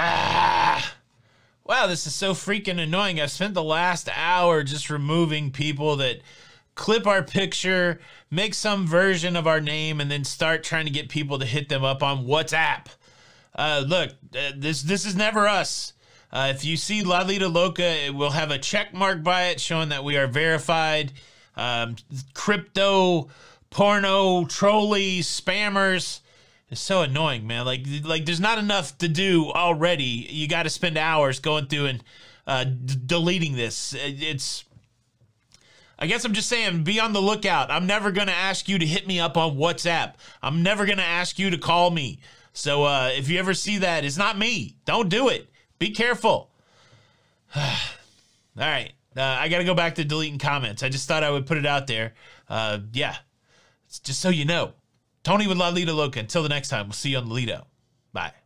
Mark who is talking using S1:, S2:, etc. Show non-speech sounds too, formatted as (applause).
S1: Ah, wow, this is so freaking annoying. I've spent the last hour just removing people that clip our picture, make some version of our name, and then start trying to get people to hit them up on WhatsApp. Uh, look, uh, this this is never us. Uh, if you see Lalita Loca, it will have a check mark by it showing that we are verified. Um, crypto, porno, trolley, spammers. It's so annoying, man. Like like there's not enough to do already. You got to spend hours going through and uh, deleting this. It's I guess I'm just saying, be on the lookout. I'm never going to ask you to hit me up on WhatsApp. I'm never going to ask you to call me. So uh, if you ever see that, it's not me. Don't do it. Be careful. (sighs) All right. Uh, I got to go back to deleting comments. I just thought I would put it out there. Uh, yeah. It's just so you know. Tony with Lita. Loca. Until the next time, we'll see you on Lalito. Bye.